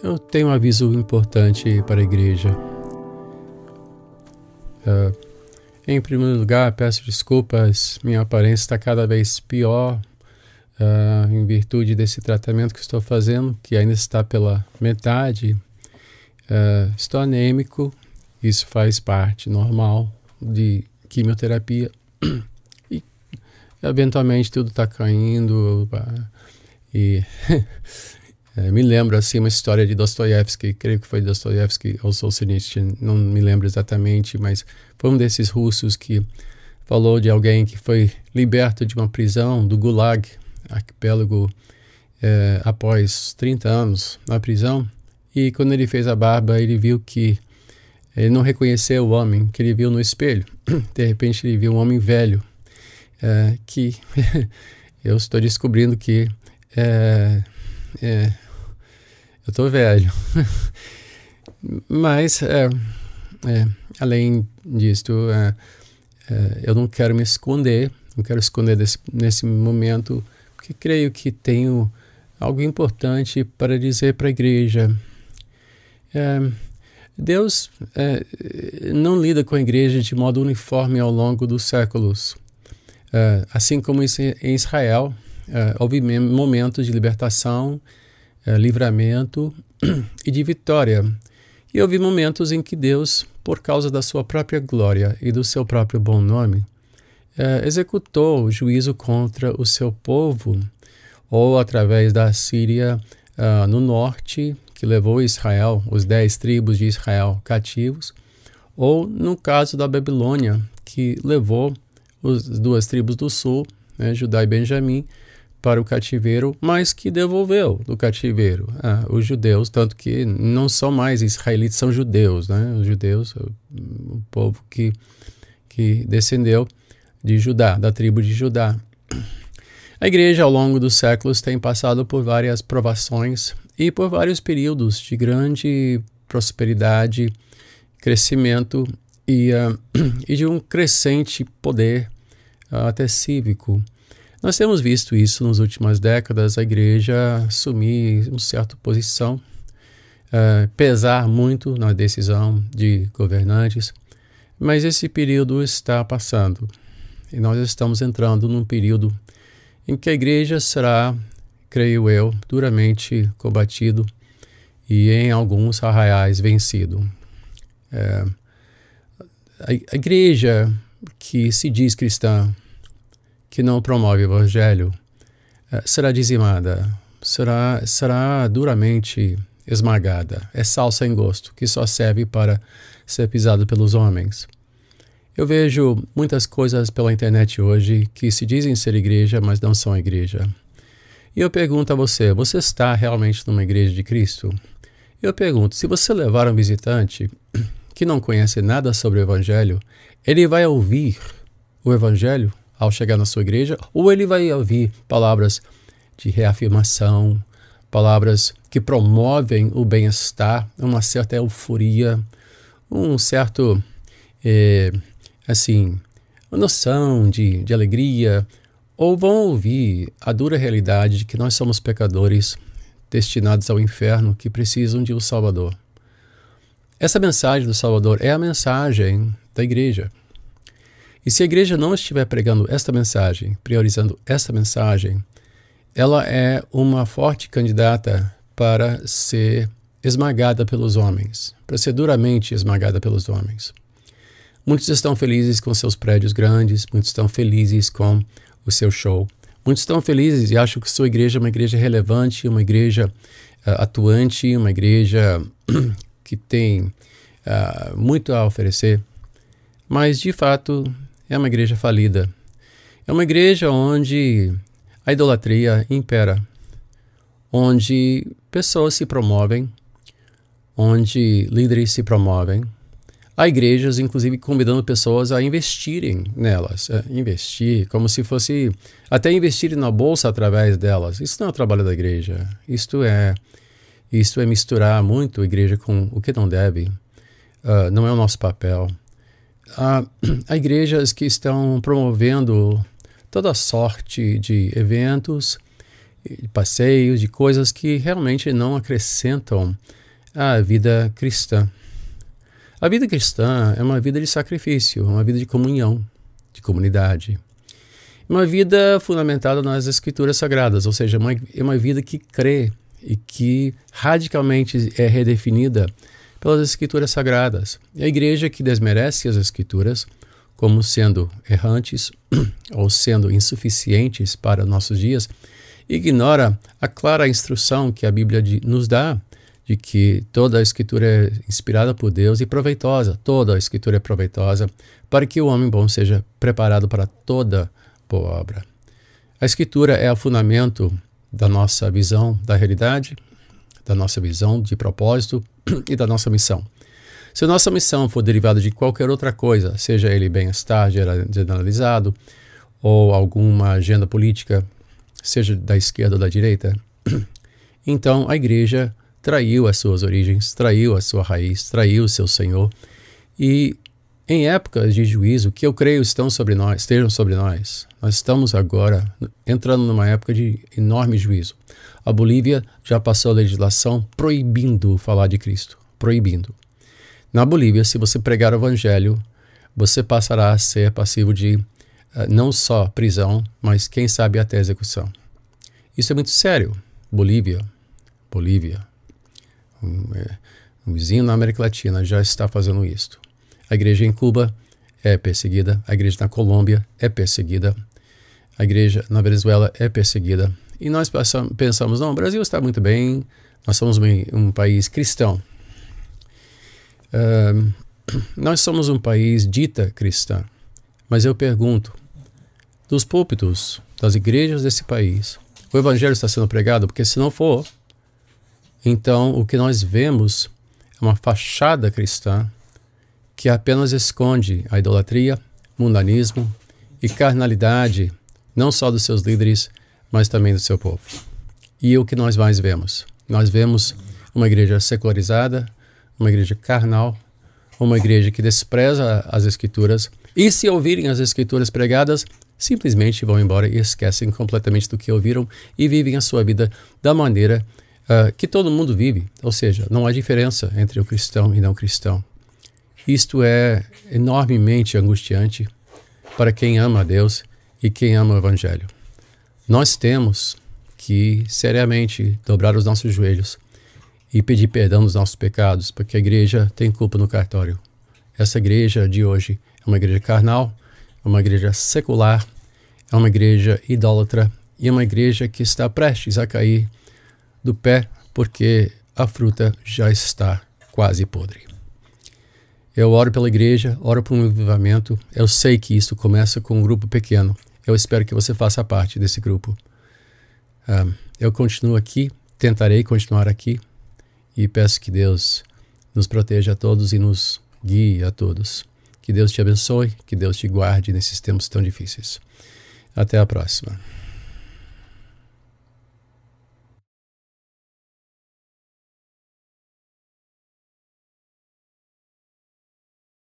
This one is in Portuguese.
Eu tenho um aviso importante para a igreja. Uh, em primeiro lugar, peço desculpas, minha aparência está cada vez pior uh, em virtude desse tratamento que estou fazendo, que ainda está pela metade. Uh, estou anêmico, isso faz parte normal de quimioterapia. E eventualmente tudo está caindo. Opa, e eh, me lembro assim uma história de Dostoiévski, creio que foi Dostoiévski ou Solzhenitsyn, não me lembro exatamente, mas foi um desses russos que falou de alguém que foi liberto de uma prisão do Gulag, arquipélago, é, após 30 anos na prisão e quando ele fez a barba, ele viu que ele não reconheceu o homem que ele viu no espelho. De repente, ele viu um homem velho é, que eu estou descobrindo que é, é, eu estou velho. Mas, é, é, além disto, é, eu não quero me esconder, não quero esconder desse, nesse momento, porque creio que tenho algo importante para dizer para a igreja é, Deus é, não lida com a igreja de modo uniforme ao longo dos séculos. É, assim como em Israel, houve momentos de libertação, livramento e de vitória. E houve momentos em que Deus, por causa da sua própria glória e do seu próprio bom nome, executou o juízo contra o seu povo, ou através da Síria ah, no norte, que levou Israel, os dez tribos de Israel cativos, ou no caso da Babilônia, que levou as duas tribos do sul, né, Judá e Benjamim, para o cativeiro, mas que devolveu do cativeiro ah, os judeus, tanto que não são mais israelitas, são judeus, né? Os judeus, o povo que, que descendeu de Judá, da tribo de Judá. A igreja, ao longo dos séculos, tem passado por várias provações e por vários períodos de grande prosperidade, crescimento e, uh, e de um crescente poder uh, até cívico. Nós temos visto isso nas últimas décadas, a igreja assumir uma certa posição, uh, pesar muito na decisão de governantes, mas esse período está passando e nós estamos entrando num período em que a igreja será creio eu, duramente combatido e em alguns arraiais vencido. É, a, a igreja que se diz cristã, que não promove o evangelho, é, será dizimada, será, será duramente esmagada. É sal sem gosto, que só serve para ser pisado pelos homens. Eu vejo muitas coisas pela internet hoje que se dizem ser igreja, mas não são igreja. E eu pergunto a você: você está realmente numa igreja de Cristo? Eu pergunto: se você levar um visitante que não conhece nada sobre o Evangelho, ele vai ouvir o Evangelho ao chegar na sua igreja ou ele vai ouvir palavras de reafirmação, palavras que promovem o bem-estar, uma certa euforia, um certo, é, assim, noção de, de alegria, ou vão ouvir a dura realidade de que nós somos pecadores destinados ao inferno que precisam de um Salvador. Essa mensagem do Salvador é a mensagem da igreja. E se a igreja não estiver pregando esta mensagem, priorizando esta mensagem, ela é uma forte candidata para ser esmagada pelos homens, para ser duramente esmagada pelos homens. Muitos estão felizes com seus prédios grandes, muitos estão felizes com o seu show. Muitos estão felizes e acham que sua igreja é uma igreja relevante, uma igreja uh, atuante, uma igreja que tem uh, muito a oferecer, mas de fato é uma igreja falida. É uma igreja onde a idolatria impera, onde pessoas se promovem, onde líderes se promovem, a igrejas, inclusive convidando pessoas a investirem nelas. É, investir, como se fosse até investir na bolsa através delas. Isso não é o trabalho da igreja. Isto é, isto é misturar muito a igreja com o que não deve. Uh, não é o nosso papel. Há, há igrejas que estão promovendo toda sorte de eventos, de passeios, de coisas que realmente não acrescentam à vida cristã. A vida cristã é uma vida de sacrifício, é uma vida de comunhão, de comunidade. É uma vida fundamentada nas Escrituras Sagradas, ou seja, é uma, é uma vida que crê e que radicalmente é redefinida pelas Escrituras Sagradas. E a igreja que desmerece as Escrituras como sendo errantes ou sendo insuficientes para nossos dias, ignora a clara instrução que a Bíblia nos dá de que toda a Escritura é inspirada por Deus e proveitosa, toda a Escritura é proveitosa, para que o homem bom seja preparado para toda boa obra. A Escritura é o fundamento da nossa visão da realidade, da nossa visão de propósito e da nossa missão. Se a nossa missão for derivada de qualquer outra coisa, seja ele bem-estar generalizado, ou alguma agenda política, seja da esquerda ou da direita, então a igreja traiu as suas origens, traiu a sua raiz, traiu o seu Senhor. E em épocas de juízo, que eu creio estão sobre nós, estejam sobre nós, nós estamos agora entrando numa época de enorme juízo. A Bolívia já passou a legislação proibindo falar de Cristo, proibindo. Na Bolívia, se você pregar o evangelho, você passará a ser passivo de eh, não só prisão, mas quem sabe até execução. Isso é muito sério. Bolívia, Bolívia, um, é, um vizinho na América Latina já está fazendo isso. A igreja em Cuba é perseguida, a igreja na Colômbia é perseguida, a igreja na Venezuela é perseguida. E nós pensamos, não, o Brasil está muito bem, nós somos um, um país cristão. Uh, nós somos um país dita cristã, mas eu pergunto, dos púlpitos das igrejas desse país, o evangelho está sendo pregado? Porque se não for, então, o que nós vemos é uma fachada cristã que apenas esconde a idolatria, mundanismo e carnalidade, não só dos seus líderes, mas também do seu povo. E o que nós mais vemos? Nós vemos uma igreja secularizada, uma igreja carnal, uma igreja que despreza as escrituras e se ouvirem as escrituras pregadas, simplesmente vão embora e esquecem completamente do que ouviram e vivem a sua vida da maneira que uh, que todo mundo vive, ou seja, não há diferença entre o cristão e não cristão. Isto é enormemente angustiante para quem ama a Deus e quem ama o Evangelho. Nós temos que seriamente dobrar os nossos joelhos e pedir perdão dos nossos pecados, porque a igreja tem culpa no cartório. Essa igreja de hoje é uma igreja carnal, é uma igreja secular, é uma igreja idólatra e é uma igreja que está prestes a cair do pé, porque a fruta já está quase podre. Eu oro pela igreja, oro por um avivamento. Eu sei que isso começa com um grupo pequeno. Eu espero que você faça parte desse grupo. Um, eu continuo aqui, tentarei continuar aqui e peço que Deus nos proteja a todos e nos guie a todos. Que Deus te abençoe, que Deus te guarde nesses tempos tão difíceis. Até a próxima.